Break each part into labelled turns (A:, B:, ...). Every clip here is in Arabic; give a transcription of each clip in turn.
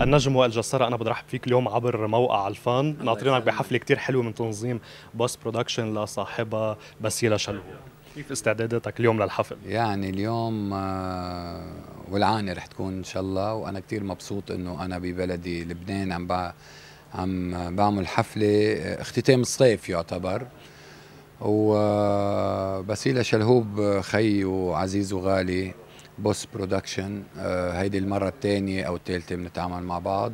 A: النجم وائل جسارة أنا بدي أرحب فيك اليوم عبر موقع الفان ناطرينك بحفلة كتير حلوة من تنظيم باس برودكشن لصاحبها بسيلة شلهوب كيف استعداداتك اليوم للحفل؟
B: يعني اليوم آه، والعانة رح تكون إن شاء الله وأنا كتير مبسوط إنه أنا ببلدي لبنان عم عم بعمل حفلة آه، اختتام الصيف يعتبر وبسيلة آه، شلهوب خي وعزيز وغالي بوس برودكشن آه، هيدي المرة الثانية أو الثالثة بنتعامل مع بعض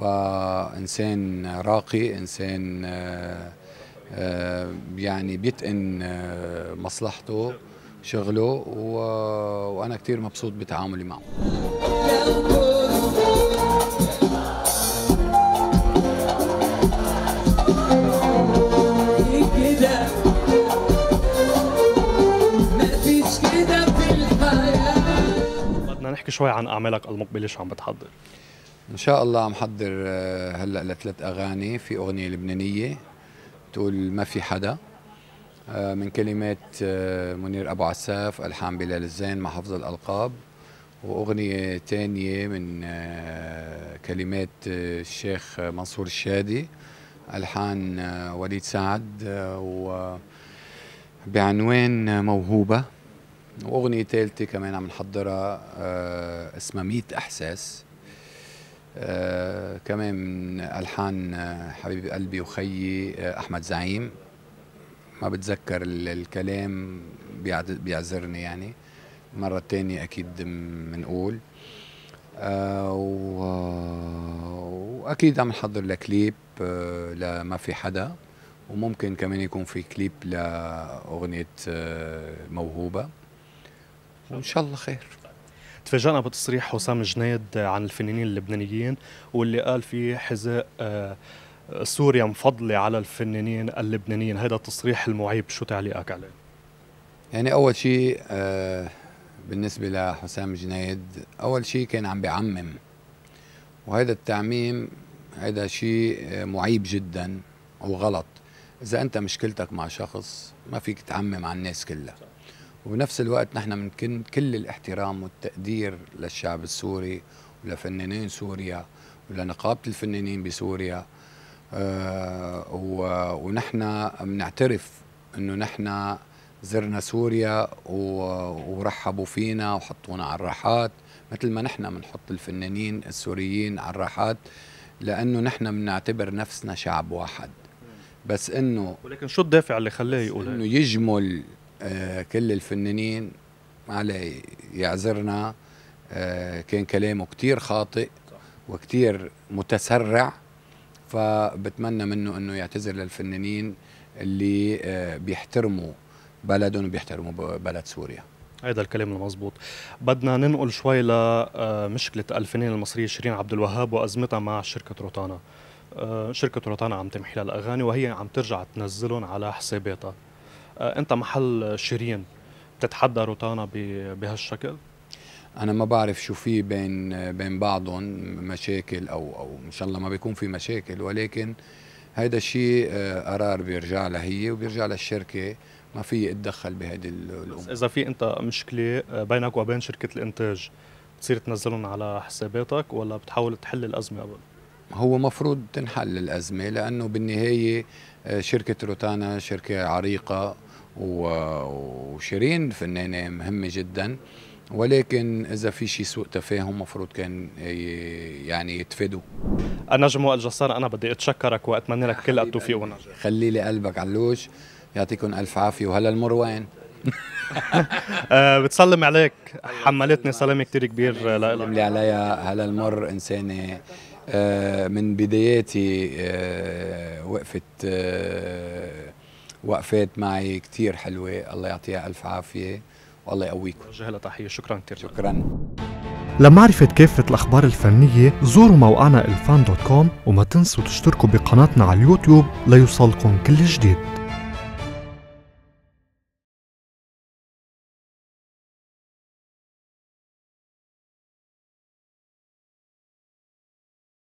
B: فإنسان راقي إنسان آه، آه، يعني بيتقن مصلحته شغله وأنا كتير مبسوط بتعاملي معه
A: احكي شوي عن اعمالك المقبله شو عم بتحضر
B: ان شاء الله عم حضر آه، هلا لثلاث اغاني في اغنيه لبنانيه تقول ما في حدا آه، من كلمات آه، منير ابو عساف الحان بلال الزين مع حفظ الالقاب واغنيه ثانيه من كلمات الشيخ منصور الشادي الحان وليد سعد وبعنوان موهوبه واغنيه ثالثه كمان عم نحضرها آه اسمها ميت احساس آه كمان من الحان آه، حبيب قلبي وخيي آه، احمد زعيم ما بتذكر الكلام بيعذرني يعني مرة تانية أكيد منقول آه وأكيد عم نحضر لكليب آه لما في حدا وممكن
A: كمان يكون في كليب لأغنية آه موهوبة
B: نعم. وان شاء الله خير
A: تفاجأنا بتصريح حسام جنيد عن الفنانين اللبنانيين واللي قال في حذاء آه، سوريا مفضلة على الفنانين اللبنانيين هذا التصريح المعيب شو تعليقك عليه؟ يعني أول شيء آه،
B: بالنسبة لحسام جنيد أول شيء كان عم بعمم وهذا التعميم هذا شيء آه، معيب جدا وغلط إذا أنت مشكلتك مع شخص ما فيك تعمم على الناس كلها وبنفس الوقت نحن بنكن كل الاحترام والتقدير للشعب السوري ولفنانين سوريا ولنقابه الفنانين بسوريا آه ونحن بنعترف انه نحن زرنا سوريا ورحبوا فينا وحطونا على الراحات مثل ما نحن بنحط الفنانين السوريين على الراحات لانه نحن بنعتبر نفسنا شعب واحد بس انه ولكن شو الدافع اللي خلاه يقول انه يجمل آه، كل الفنانين على يعذرنا آه، كان كلامه كتير خاطئ وكتير متسرع فبتمنى منه انه يعتذر للفنانين اللي آه، بيحترموا بلدهم وبيحترموا بلد سوريا
A: هذا الكلام المضبوط بدنا ننقل شوي لمشكلة الفنانة المصرية شيرين عبد الوهاب وأزمتها مع شركة روتانا شركة روتانا عم تمحي لها الأغاني وهي عم ترجع تنزلهم على حساباتها آه، انت محل شيرين بتتحدى روتانا بهالشكل؟
B: انا ما بعرف شو في بين بين بعضهم مشاكل او او ان شاء الله ما بيكون في مشاكل ولكن هيدا الشيء آه، قرار بيرجع لها هي وبيرجع للشركه ما في اتدخل بهيدي الامور
A: اذا في انت مشكله آه، بينك وبين شركه الانتاج بتصير تنزلهم على حساباتك ولا بتحاول تحل الازمه قبل
B: هو مفروض تنحل الأزمة لأنه بالنهاية آه، شركة روتانا شركة عريقة وشيرين فنانة مهمة جدا ولكن إذا في شيء سوء تفاهم مفروض كان آه، يعني يتفادوا النجم والجسار أنا بدي أتشكرك وأتمنى لك كل التوفيق والنجاح خلي لي قلبك علوش يعطيكم ألف عافية وهلا المروان آه، بتسلم عليك حملتني سلامه كتير كبير لا اللي عليها هلا المر إنسانة آه، من بداياتي آه، وقفت آه، وقفات معي كثير حلوة الله يعطيها ألف عافية والله يقويكم وجه لها تحية شكرا كثير شكرا
A: لمعرفة كافة الأخبار الفنية زوروا موقعنا الفان دوت كوم وما تنسوا تشتركوا بقناتنا على اليوتيوب ليوصلكم كل جديد